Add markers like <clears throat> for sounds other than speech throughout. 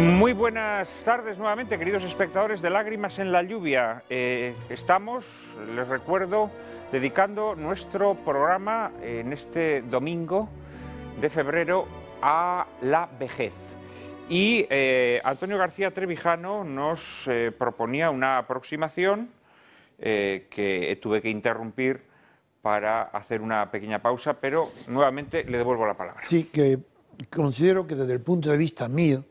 Muy buenas tardes nuevamente, queridos espectadores de Lágrimas en la Lluvia. Eh, estamos, les recuerdo, dedicando nuestro programa eh, en este domingo de febrero a la vejez. Y eh, Antonio García Trevijano nos proponía una aproximación que tuve que interrumpir para hacer una pequeña pausa, pero nuevamente le devuelvo la palabra. Sí, que considero que desde el punto de vista mío,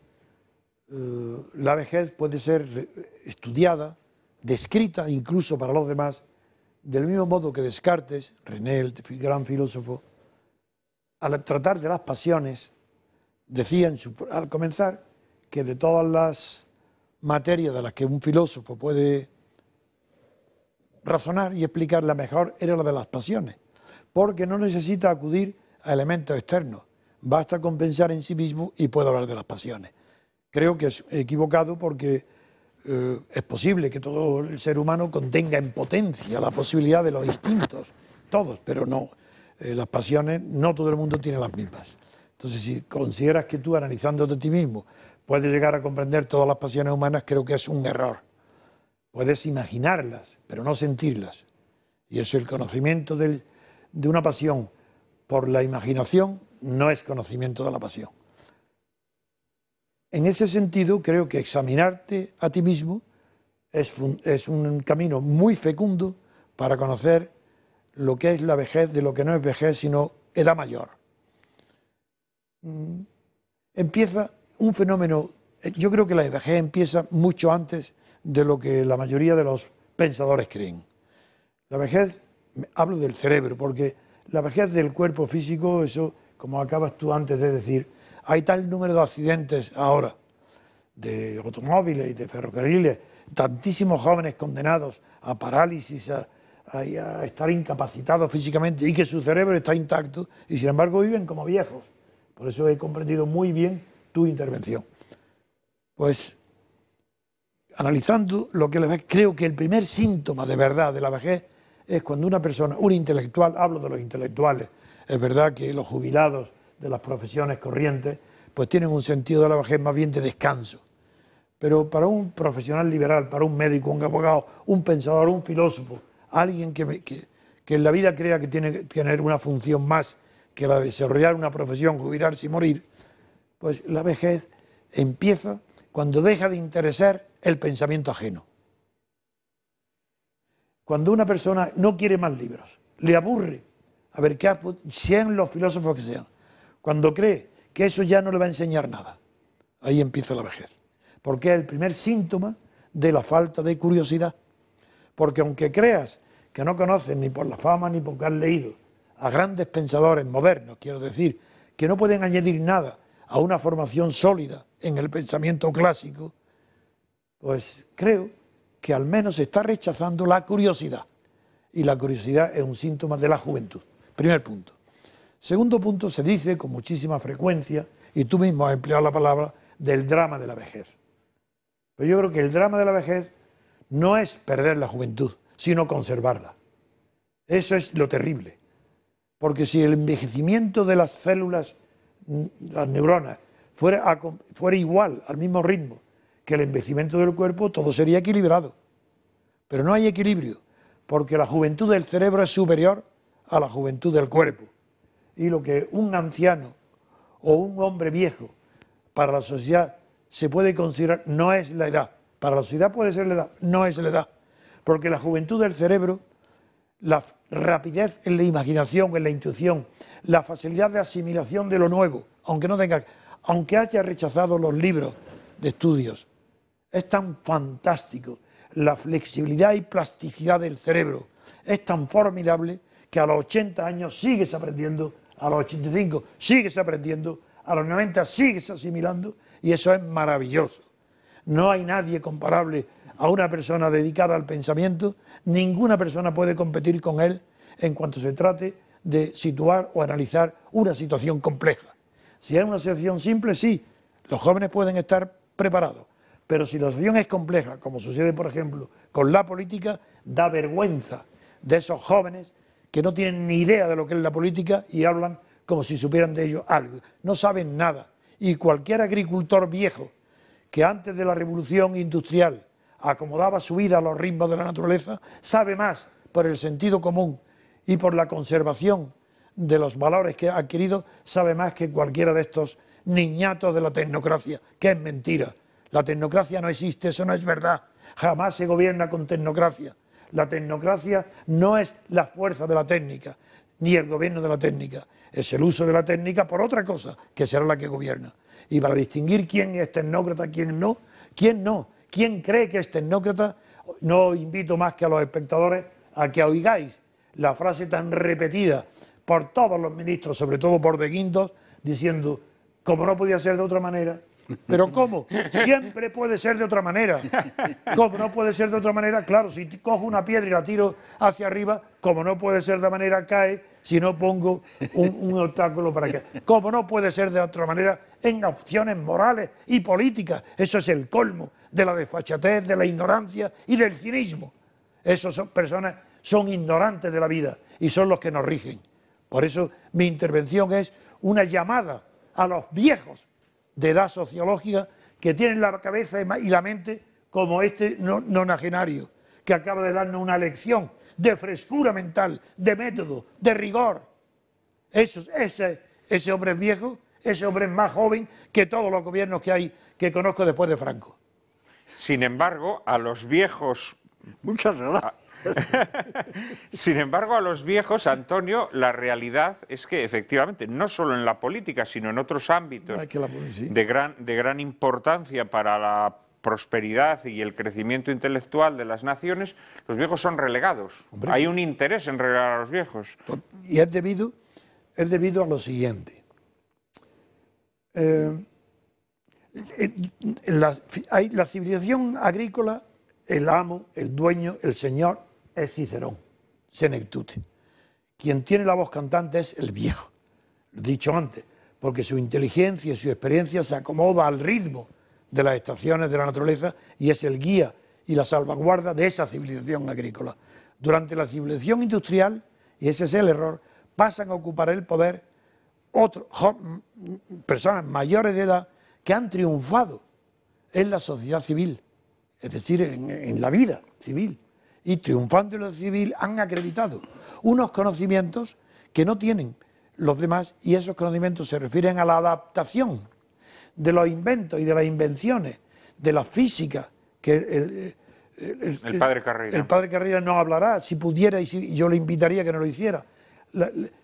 eh, la vejez puede ser estudiada, descrita incluso para los demás, del mismo modo que Descartes, René, el gran filósofo, al tratar de las pasiones, decía al comenzar que de todas las materias de las que un filósofo puede razonar y explicar, la mejor era la de las pasiones, porque no necesita acudir a elementos externos, basta con pensar en sí mismo y puede hablar de las pasiones creo que es equivocado porque eh, es posible que todo el ser humano contenga en potencia la posibilidad de los instintos, todos, pero no, eh, las pasiones no todo el mundo tiene las mismas. Entonces, si consideras que tú, analizándote a ti mismo, puedes llegar a comprender todas las pasiones humanas, creo que es un error. Puedes imaginarlas, pero no sentirlas. Y eso, el conocimiento de una pasión por la imaginación, no es conocimiento de la pasión. En ese sentido, creo que examinarte a ti mismo es, un camino muy fecundo para conocer lo que es la vejez de lo que no es vejez, sino edad mayor. Mm, empieza un fenómeno, eh, yo creo que la vejez empieza mucho antes de lo que la mayoría de los pensadores creen. La vejez, hablo del cerebro, porque la vejez del cuerpo físico, eso, como acabas tú antes de decir, hay tal número de accidentes ahora, de automóviles y de ferrocarriles, tantísimos jóvenes condenados a parálisis, a, estar incapacitados físicamente y que su cerebro está intacto y sin embargo viven como viejos. Por eso he comprendido muy bien tu intervención. Pues analizando lo que les ves, creo que el primer síntoma de verdad de la vejez es cuando una persona, un intelectual, hablo de los intelectuales, es verdad que los jubilados de las profesiones corrientes, pues tienen un sentido de la vejez más bien de descanso. Pero para un profesional liberal, para un médico, un abogado, un pensador, un filósofo, alguien que, que, en la vida crea que tiene que tener una función más que la de desarrollar una profesión, jubilarse y morir, pues la vejez empieza cuando deja de interesar el pensamiento ajeno. Cuando una persona no quiere más libros, le aburre, a ver qué sean los filósofos que sean, cuando cree que eso ya no le va a enseñar nada, ahí empieza la vejez. Porque es el primer síntoma de la falta de curiosidad. Porque aunque creas que no conoces ni por la fama ni porque has leído a grandes pensadores modernos, quiero decir, que no pueden añadir nada a una formación sólida en el pensamiento clásico, pues creo que al menos se está rechazando la curiosidad. Y la curiosidad es un síntoma de la juventud. Primer punto. Segundo punto, se dice con muchísima frecuencia, y tú mismo has empleado la palabra, del drama de la vejez. Pero pues yo creo que el drama de la vejez no es perder la juventud, sino conservarla. Eso es lo terrible. Porque si el envejecimiento de las células, mm, las neuronas, fuera, fuera igual, al mismo ritmo, que el envejecimiento del cuerpo, todo sería equilibrado. Pero no hay equilibrio, porque la juventud del cerebro es superior a la juventud del cuerpo y lo que un anciano o un hombre viejo para la sociedad se puede considerar no es la edad. Para la sociedad puede ser la edad, no es la edad. Porque la juventud del cerebro, la rapidez en la imaginación, en la intuición, la facilidad de asimilación de lo nuevo, aunque no tenga, aunque haya rechazado los libros de estudios, es tan fantástico. La flexibilidad y plasticidad del cerebro es tan formidable que a los 80 años sigues aprendiendo a los 85 sigues aprendiendo, a los 90 sigues asimilando y eso es maravilloso. No hay nadie comparable a una persona dedicada al pensamiento, ninguna persona puede competir con él en cuanto se trate de situar o analizar una situación compleja. Si es una situación simple, sí, los jóvenes pueden estar preparados, pero si la situación es compleja, como sucede por ejemplo con la política, da vergüenza de esos jóvenes que no tienen ni idea de lo que es la política y hablan como si supieran de ello algo. No saben nada. Y cualquier agricultor viejo que antes de la revolución industrial acomodaba su vida a los ritmos de la naturaleza, sabe más por el sentido común y por la conservación de los valores que ha adquirido, sabe más que cualquiera de estos niñatos de la tecnocracia, que es mentira. La tecnocracia no existe, eso no es verdad. Jamás se gobierna con tecnocracia. La tecnocracia no es la fuerza de la técnica, ni el gobierno de la técnica, es el uso de la técnica por otra cosa, que será la que gobierna. Y para distinguir quién es tecnócrata, quién no, quién no, quién cree que es tecnócrata, no invito más que a los espectadores a que oigáis la frase tan repetida por todos los ministros, sobre todo por De Quintos, diciendo, como no podía ser de otra manera, ¿Pero cómo? Siempre puede ser de otra manera. ¿cómo no puede ser de otra manera, claro, si cojo una piedra y la tiro hacia arriba, como no puede ser de manera, cae, si no pongo un, obstáculo para que... Como no puede ser de otra manera, en opciones morales y políticas. Eso es el colmo de la desfachatez, de la ignorancia y del cinismo. Esas son personas son ignorantes de la vida y son los que nos rigen. Por eso mi intervención es una llamada a los viejos de edad sociológica que tienen la cabeza y la mente como este nonagenario que acaba de darnos una lección de frescura mental, de método, de rigor. Eso, ese, ese hombre es viejo, ese hombre es más joven que todos los gobiernos que hay que conozco después de Franco. Sin embargo, a los viejos Muchas gracias. <laughs> Sin embargo, a los viejos, Antonio, la realidad es que efectivamente, no solo en la política, sino en otros ámbitos de gran, de gran importancia para la prosperidad y el crecimiento intelectual de las naciones, los viejos son relegados. Hay un interés en relegar a los viejos. Y es debido, es debido a lo siguiente. Eh, la civilización agrícola, el amo, el dueño, el señor, es Cicerón, Senectute. Quien tiene la voz cantante es el viejo, lo he dicho antes, porque su inteligencia y su experiencia se acomoda al ritmo de las estaciones de la naturaleza y es el guía y la salvaguarda de esa civilización agrícola. Durante la civilización industrial, y ese es el error, pasan a ocupar el poder ...otros... personas mayores de edad que han triunfado en la sociedad civil, es decir, en la vida civil y triunfando en lo civil han acreditado unos conocimientos que no tienen los demás y esos conocimientos se refieren a la adaptación de los inventos y de las invenciones, de la física, que el, padre Carrera. El padre no hablará, si pudiera y si, yo le invitaría que no lo hiciera.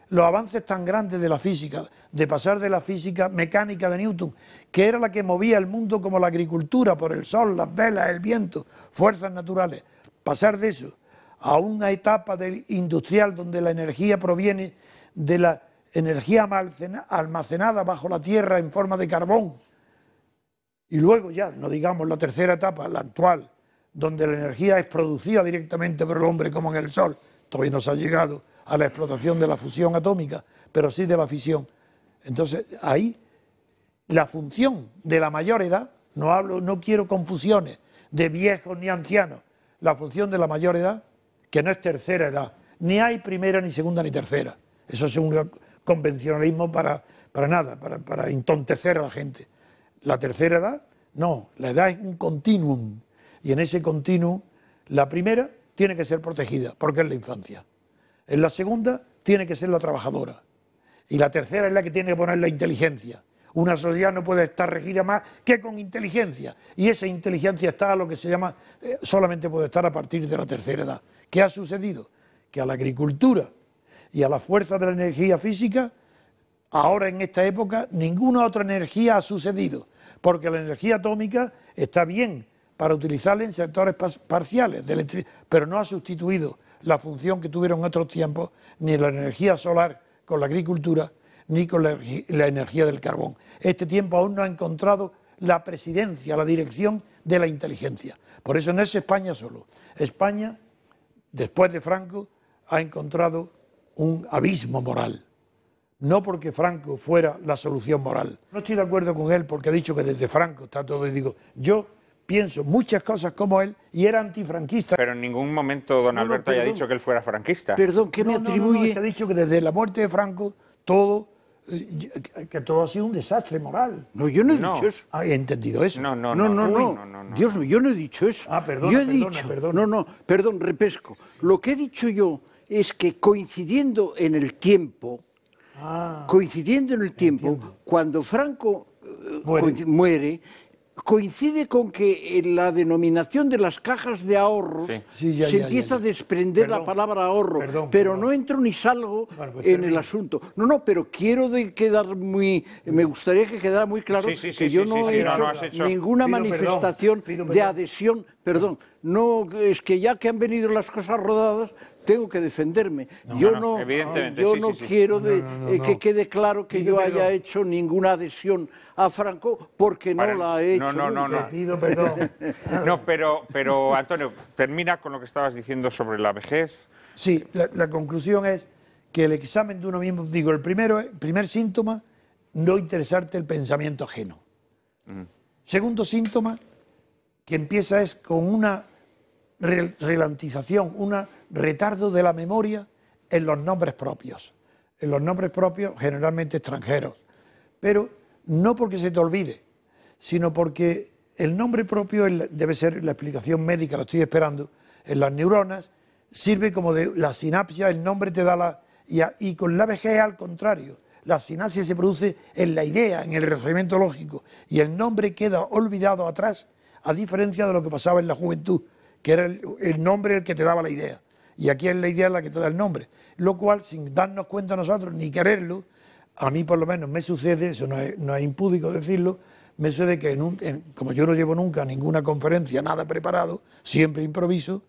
los avances tan grandes de la física, de pasar de la física mecánica de Newton, que era la que movía el mundo como la agricultura por el sol, las velas, el viento, fuerzas naturales, pasar de eso a una etapa industrial donde la energía proviene de la energía almacenada bajo la tierra en forma de carbón, y luego ya, no digamos la tercera etapa, la actual, donde la energía es producida directamente por el hombre como en el Sol, todavía no se ha llegado a la explotación de la fusión atómica, pero sí de la fisión. Entonces, ahí la función de la mayor edad, no, hablo, no quiero confusiones de viejos ni ancianos, la función de la mayor edad, que no es tercera edad. Ni hay primera, ni segunda, ni tercera. Eso es un convencionalismo para, nada, para, para entontecer a la gente. La tercera edad, no, la edad es un continuum. Y en ese continuum, la primera tiene que ser protegida, porque es la infancia. En la segunda tiene que ser la trabajadora. Y la tercera es la que tiene que poner la inteligencia. Una sociedad no puede estar regida más que con inteligencia. Y esa inteligencia está a lo que se llama, eh, solamente puede estar a partir de la tercera edad. ¿Qué ha sucedido? Que a la agricultura y a la fuerza de la energía física, ahora en esta época, ninguna otra energía ha sucedido. Porque la energía atómica está bien para utilizarla en sectores parciales, de pero no ha sustituido la función que tuvieron en otros tiempos, ni la energía solar con la agricultura, ni con la, energía del carbón. Este tiempo aún no ha encontrado la presidencia, la dirección de la inteligencia. Por eso no es España solo. España, después de Franco, ha encontrado un abismo moral. No porque Franco fuera la solución moral. No estoy de acuerdo con él porque ha dicho que desde Franco está todo y digo, yo pienso muchas cosas como él y era antifranquista. Pero en ningún momento don Alberto haya dicho que él fuera franquista. Perdón, ¿qué me atribuye? ha dicho que desde la muerte de Franco todo eh, que todo ha sido un desastre moral. No, yo no he dicho eso. Ah, ¿He entendido eso? No, no, no, no. no, no Dios mío, yo no he dicho eso. Ah, perdón perdón, dicho, No, no, perdón, repesco. Lo que he dicho yo es que coincidiendo en el tiempo, ah. coincidiendo en el tiempo, cuando Franco eh, muere coincide con que en la denominación de las cajas de ahorro se empieza a desprender la palabra ahorro, pero no entro ni salgo pues en el asunto. No, no, pero quiero de quedar muy, me gustaría que quedara muy claro que yo no he hecho, ninguna manifestación de adhesión perdón, no es que ya que han venido las cosas rodadas, tengo que defenderme. yo no, quiero que quede claro que yo haya hecho ninguna adhesión a Franco porque no la he hecho. No, no, no. Pido perdón. <laughs> no, pero, pero Antonio, termina con lo que estabas diciendo sobre la vejez. Sí, la, conclusión es que el examen de uno mismo, digo, el, primero, primer síntoma, no interesarte el pensamiento ajeno. Mm. Segundo síntoma, que empieza es con una relantización, un retardo de la memoria en los nombres propios, en los nombres propios generalmente extranjeros, pero no porque se te olvide, sino porque el nombre propio debe ser la explicación médica, lo estoy esperando, en las neuronas, sirve como de la sinapsia, el nombre te da la... Y, con la vejez al contrario, la sinapsia se produce en la idea, en el razonamiento lógico, y el nombre queda olvidado atrás a diferencia de lo que pasaba en la juventud, que era el, nombre el que te daba la idea. Y aquí es la idea la que te da el nombre. Lo cual, sin darnos cuenta nosotros ni quererlo, a mí por lo menos me sucede, eso no es, impúdico decirlo, me sucede que como yo no llevo nunca ninguna conferencia, nada preparado, siempre improviso,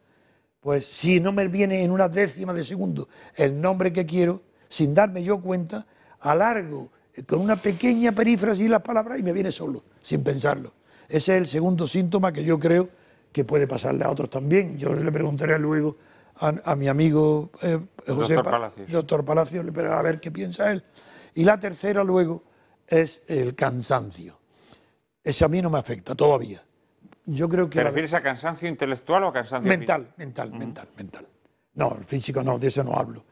pues si no me viene en una décima de segundo el nombre que quiero, sin darme yo cuenta, alargo eh, con una pequeña perífrasis las palabras y me viene solo, sin pensarlo. Ese es el segundo síntoma que yo creo que puede pasarle a otros también. Yo le preguntaré luego a, mi amigo eh, José doctor Palacio doctor a ver qué piensa él. Y la tercera luego es el cansancio. Ese a mí no me afecta todavía. Yo creo que ¿Te refieres a cansancio intelectual o a cansancio mental? Mental, mental, mental, mental. No, el físico no, de eso no hablo.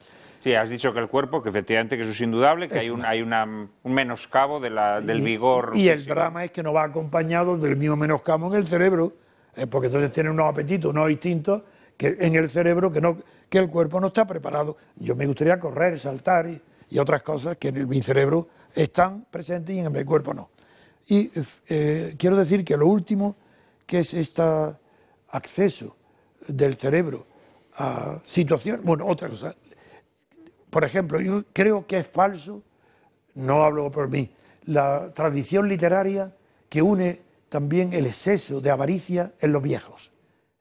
Sí, has dicho que el cuerpo, que efectivamente que eso es indudable, que hay, un, hay un menoscabo de la, del vigor. Y el drama es que no va acompañado del mismo menoscabo en el cerebro, eh, porque entonces tiene unos apetitos, unos instintos que en el cerebro que, no, que el cuerpo no está preparado. Yo me gustaría correr, saltar y, otras cosas que en el, mi cerebro están presentes y en el cuerpo no. Y eh, quiero decir que lo último, que es este acceso del cerebro a situaciones, bueno, otra cosa, por ejemplo, yo creo que es falso, no hablo por mí, la tradición literaria que une también el exceso de avaricia en los viejos.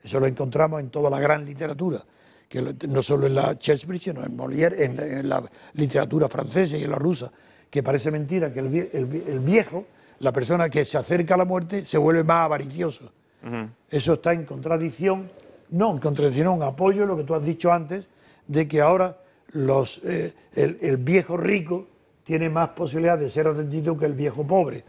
Eso lo encontramos en toda la gran literatura, que no solo en la Shakespeare, sino en Molière, en, la, literatura francesa y en la rusa, que parece mentira que el, viejo, la persona que se acerca a la muerte, se vuelve más avaricioso. Eso está en contradicción, no en contradicción, un apoyo lo que tú has dicho antes, de que ahora los, eh, el, viejo rico tiene más posibilidad de ser atendido que el viejo pobre.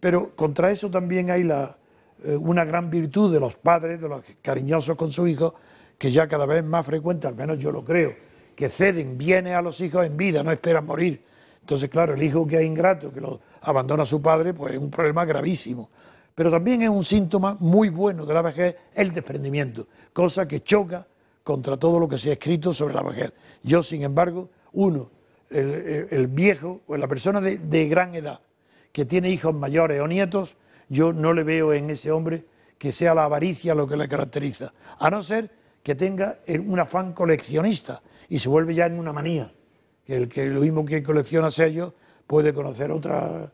Pero contra eso también hay la, eh, una gran virtud de los padres, de los cariñosos con su hijo que ya cada vez más frecuente, al menos yo lo creo, que ceden viene a los hijos en vida, no esperan morir. Entonces, claro, el hijo que es ingrato, que lo abandona a su padre, pues es un problema gravísimo. Pero también es un síntoma muy bueno de la vejez el desprendimiento, cosa que choca contra todo lo que se ha escrito sobre la mujer. Yo, sin embargo, uno, el, viejo o la persona de, gran edad que tiene hijos mayores o nietos, yo no le veo en ese hombre que sea la avaricia lo que le caracteriza, a no ser que tenga un afán coleccionista y se vuelve ya en una manía, que el que lo mismo que colecciona sellos puede conocer otra,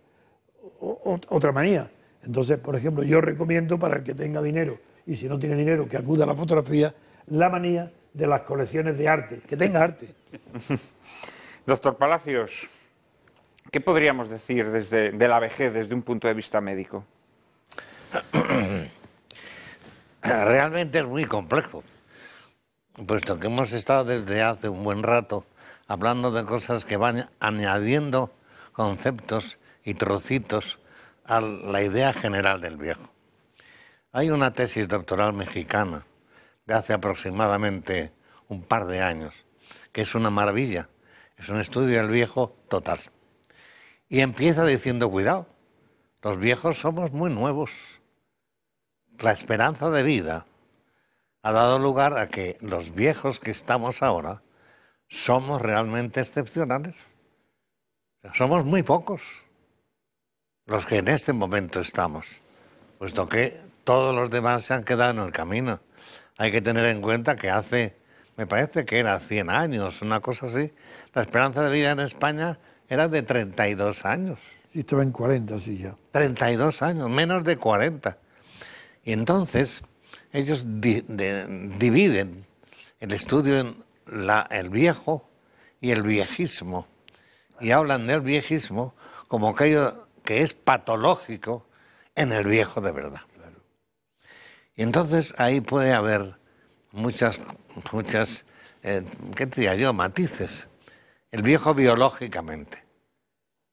otra manía. Entonces, por ejemplo, yo recomiendo para el que tenga dinero y si no tiene dinero que acuda a la fotografía la manía de las colecciones de arte, que tenga arte. <laughs> Doctor Palacios, ¿qué podríamos decir desde, de la vejez desde un punto de vista médico? <clears throat> Realmente es muy complejo, puesto que hemos estado desde hace un buen rato hablando de cosas que van añadiendo conceptos y trocitos a la idea general del viejo. Hay una tesis doctoral mexicana de hace aproximadamente un par de años, que es una maravilla, es un estudio del viejo total. Y empieza diciendo, cuidado, los viejos somos muy nuevos. La esperanza de vida ha dado lugar a que los viejos que estamos ahora somos realmente excepcionales. Somos muy pocos los que en este momento estamos, puesto que todos los demás se han quedado en el camino hay que tener en cuenta que hace, me parece que era 100 años, una cosa así, la esperanza de vida en España era de 32 años. Y estaba en 40, sí, ya. 32 años, menos de 40. Y entonces ellos dividen el estudio en la, el viejo y el viejismo. Y hablan del viejismo como aquello que es patológico en el viejo de verdad. Y Entonces ahí puede haber muchas, muchas, eh, ¿qué te diría yo? Matices. El viejo biológicamente,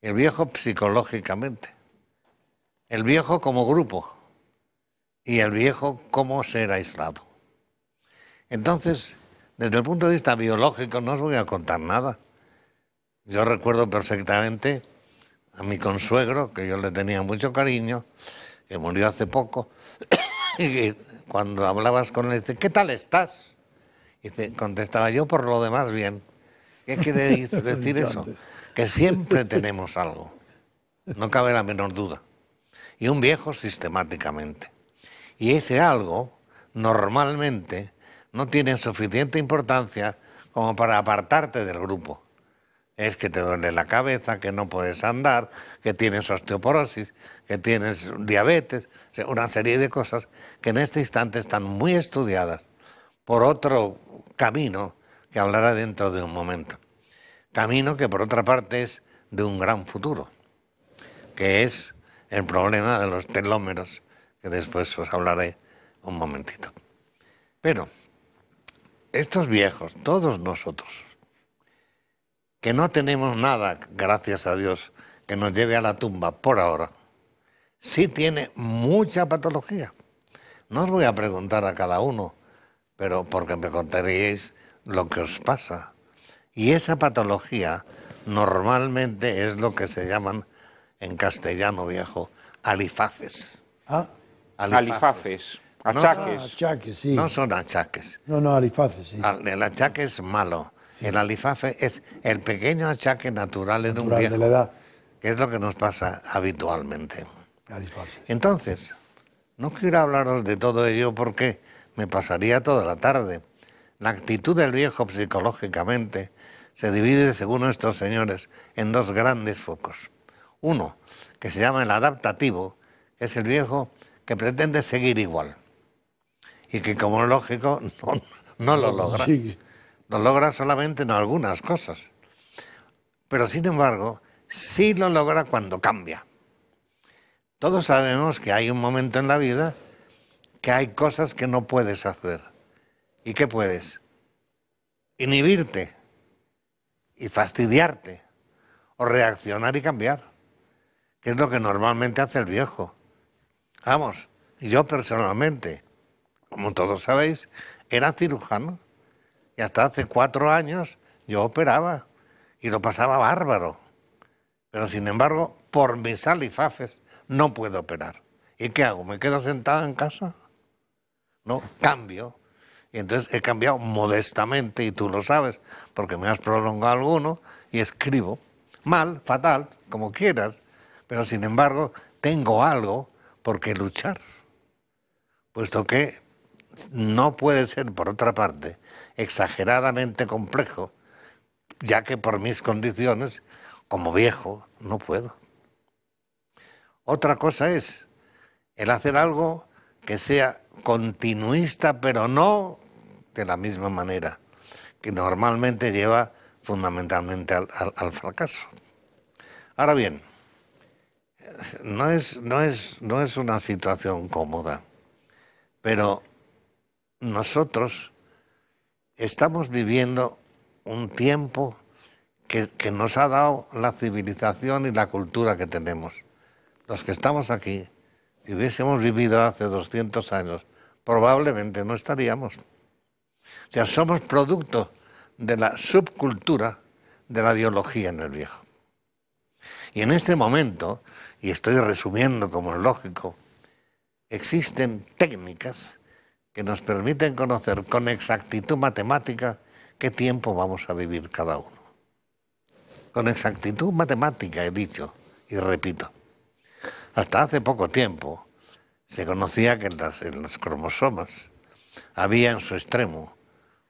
el viejo psicológicamente, el viejo como grupo y el viejo como ser aislado. Entonces, desde el punto de vista biológico, no os voy a contar nada. Yo recuerdo perfectamente a mi consuegro, que yo le tenía mucho cariño, que murió hace poco, cuando hablabas con él, dice, ¿qué tal estás? Y contestaba yo por lo demás bien. ¿Qué quiere <laughs> decir eso? Que siempre tenemos algo. No cabe la menor duda. Y un viejo sistemáticamente. Y ese algo, normalmente, no tiene suficiente importancia como para apartarte del grupo es que te duele la cabeza, que no puedes andar, que tienes osteoporosis, que tienes diabetes, una serie de cosas que en este instante están muy estudiadas por otro camino que hablará dentro de un momento. Camino que por otra parte es de un gran futuro, que es el problema de los telómeros, que después os hablaré un momentito. Pero estos viejos, todos nosotros, que no tenemos nada, gracias a Dios, que nos lleve a la tumba por ahora, sí tiene mucha patología. No os voy a preguntar a cada uno, pero porque me contaréis lo que os pasa. Y esa patología normalmente es lo que se llaman en castellano viejo alifaces. Ah, alifaces. Achaques. No ah, son, achaques, No son achaques. No, no, alifaces, sí. Ah, el achaque es malo. El alifafe es el pequeño achaque natural de un viejo, la edad. que es lo que nos pasa habitualmente. Entonces, no quiero hablaros de todo ello porque me pasaría toda la tarde. La actitud del viejo psicológicamente se divide, según estos señores, en dos grandes focos. Uno, que se llama el adaptativo, es el viejo que pretende seguir igual y que como lógico <laughs> no, no lo logra. Sigue lo logra solamente en algunas cosas. Pero sin embargo, sí lo logra cuando cambia. Todos sabemos que hay un momento en la vida que hay cosas que no puedes hacer. ¿Y qué puedes? Inhibirte y fastidiarte o reaccionar y cambiar, que es lo que normalmente hace el viejo. Vamos, yo personalmente, como todos sabéis, era cirujano y hasta hace cuatro años yo operaba y lo pasaba bárbaro. Pero sin embargo, por mis alifafes no puedo operar. ¿Y qué hago? ¿Me quedo sentado en casa? No, cambio. Y entonces he cambiado modestamente, y tú lo sabes, porque me has prolongado alguno, y escribo. Mal, fatal, como quieras, pero sin embargo tengo algo por qué luchar, puesto que no puede ser, por otra parte, exageradamente complejo, ya que por mis condiciones, como viejo, no puedo. Otra cosa es el hacer algo que sea continuista, pero no de la misma manera, que normalmente lleva fundamentalmente al, fracaso. Ahora bien, no es, no, es, no es una situación cómoda, pero nosotros estamos viviendo un tiempo que, nos ha dado la civilización y la cultura que tenemos. Los que estamos aquí, si hubiésemos vivido hace 200 años, probablemente no estaríamos. O sea, somos producto de la subcultura de la biología en el viejo. Y en este momento, y estoy resumiendo como es lógico, existen técnicas que nos permiten conocer con exactitud matemática qué tiempo vamos a vivir cada uno. Con exactitud matemática he dicho y repito. Hasta hace poco tiempo se conocía que en, las, los cromosomas había en su extremo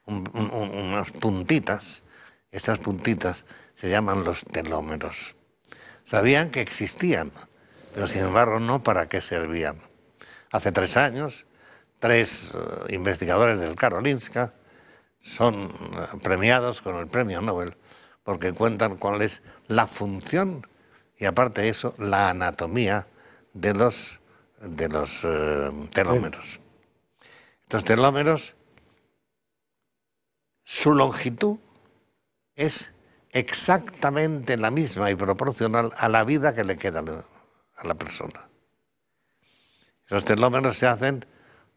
unas puntitas, estas puntitas se llaman los telómeros. Sabían que existían, pero sin embargo no para qué servían. Hace tres años tres eh, investigadores del Karolinska son eh, premiados con el premio Nobel porque cuentan cuál es la función y aparte de eso la anatomía de los, de los eh, telómeros. Estos telómeros, su longitud es exactamente la misma y proporcional a la vida que le queda a la persona. Los telómeros se hacen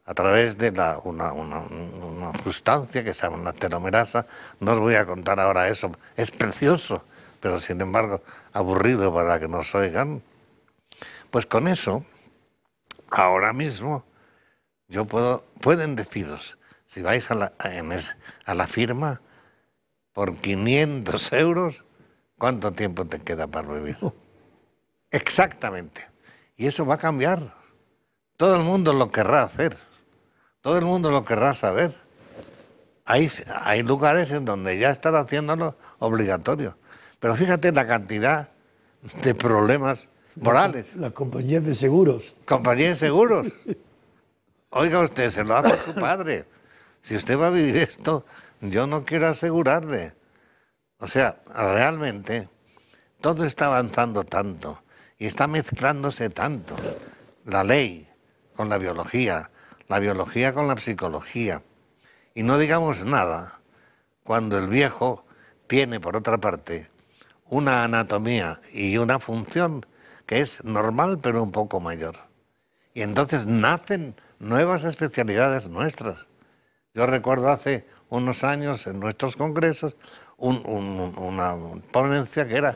a través de una, sustancia que se llama una telomerasa. No os voy a contar ahora eso, es precioso, pero sin embargo aburrido para que nos oigan. Pues con eso, ahora mismo, yo puedo, pueden deciros, si vais a la, a la firma, por 500 euros, ¿cuánto tiempo te queda para vivir? Oh. Exactamente. Y eso va a cambiar. Todo el mundo lo querrá hacer. Todo el mundo lo querrá saber. Hay, hay lugares en donde ya están haciéndolo obligatorio. Pero fíjate la cantidad de problemas morales. Las la compañías de seguros. Compañías de seguros. Oiga usted, se lo hace su padre. Si usted va a vivir esto, yo no quiero asegurarle. O sea, realmente todo está avanzando tanto y está mezclándose tanto. La ley con la biología, la biología con la psicología. Y no digamos nada cuando el viejo tiene, por otra parte, una anatomía y una función que es normal pero un poco mayor. Y entonces nacen nuevas especialidades nuestras. Yo recuerdo hace unos años en nuestros congresos una ponencia que era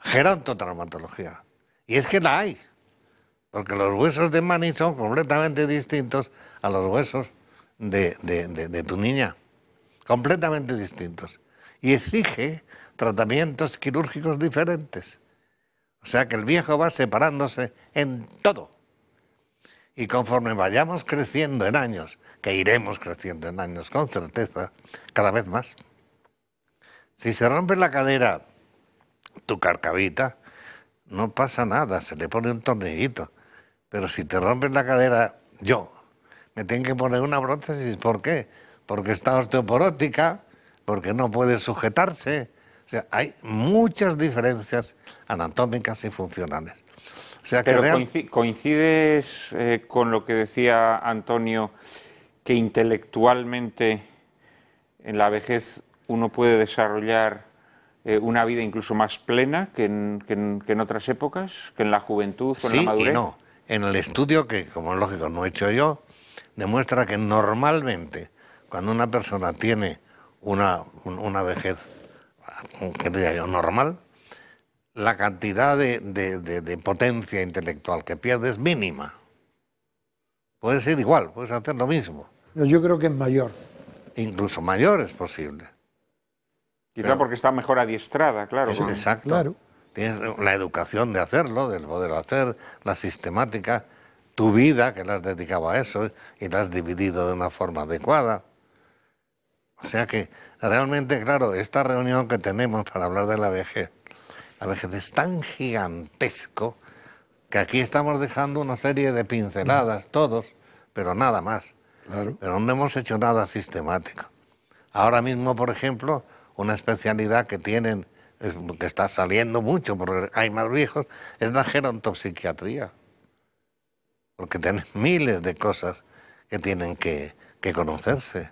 gerontotraumatología. Y es que la hay porque los huesos de Manny son completamente distintos a los huesos de, tu niña, completamente distintos. Y exige tratamientos quirúrgicos diferentes. O sea que el viejo va separándose en todo. Y conforme vayamos creciendo en años, que iremos creciendo en años con certeza, cada vez más. Si se rompe la cadera, tu carcavita, no pasa nada, se le pone un tornillito. Pero si te rompes la cadera, yo, me tengo que poner una prótesis. ¿Por qué? Porque está osteoporótica, porque no puede sujetarse. O sea, hay muchas diferencias anatómicas y funcionales. O sea, que coincides eh, con lo que decía Antonio, que intelectualmente en la vejez uno puede desarrollar eh, una vida incluso más plena que en, otras épocas, que en la juventud o en la madurez. no en el estudio que, como es lógico, no he hecho yo, demuestra que normalmente cuando una persona tiene una, vejez, normal, la cantidad de, potencia intelectual que pierde es mínima. Puedes ser igual, puedes hacer lo mismo. Yo creo que es mayor. Incluso mayor es posible. Quizá porque está mejor adiestrada, claro. exacto. Claro tienes la educación de hacerlo, del poder hacer, la sistemática, tu vida, que la has dedicado a eso y la has dividido de una forma adecuada. O sea que realmente, claro, esta reunión que tenemos para hablar de la vejez, la vejez es tan gigantesco que aquí estamos dejando una serie de pinceladas todos, pero nada más. Pero no hemos hecho nada sistemático. Ahora mismo, por ejemplo, una especialidad que tienen que está saliendo mucho porque hay más viejos, es la gerontopsiquiatría. Porque tienes miles de cosas que tienen que, que conocerse.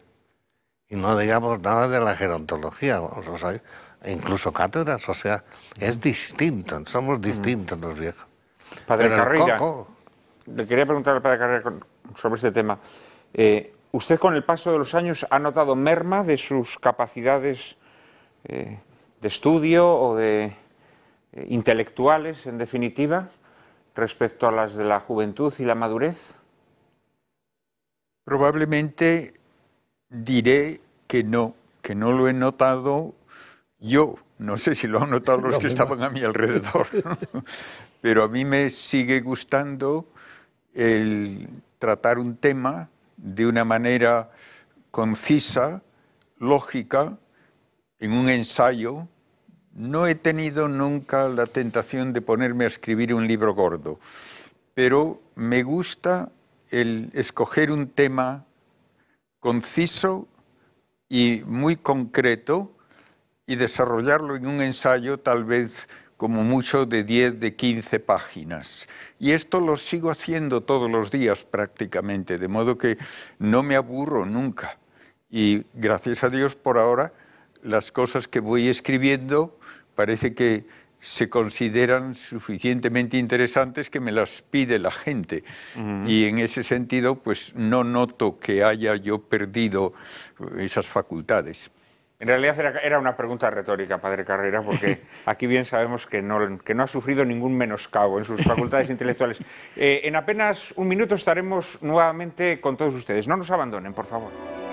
Y no digamos nada de la gerontología, incluso cátedras, o sea, es distinto, somos mm. distintos los viejos. Padre Carrilla, le quería preguntar al padre sobre este tema. Eh, ¿Usted con el paso de los años ha notado merma de sus capacidades eh, de estudio o de eh, intelectuales, en definitiva, respecto a las de la juventud y la madurez? Probablemente diré que no, que no lo he notado yo. No sé si lo han notado los <laughs> que estaban a mi alrededor, <laughs> pero a mí me sigue gustando el tratar un tema de una manera concisa, lógica, en un ensayo, no he tenido nunca la tentación de ponerme a escribir un libro gordo, pero me gusta el escoger un tema conciso y muy concreto y desarrollarlo en un ensayo tal vez como mucho de 10, de 15 páginas. Y esto lo sigo haciendo todos los días prácticamente, de modo que no me aburro nunca. Y gracias a Dios por ahora las cosas que voy escribiendo parece que se consideran suficientemente interesantes que me las pide la gente. Y en ese sentido, pues no noto que haya yo perdido eh, esas facultades. En realidad era, una pregunta retórica, padre Carrera, porque <laughs> aquí bien sabemos que no, que no ha sufrido ningún menoscabo en sus facultades intelectuales. Eh, en apenas un minuto estaremos nuevamente con todos ustedes. No nos abandonen, por favor.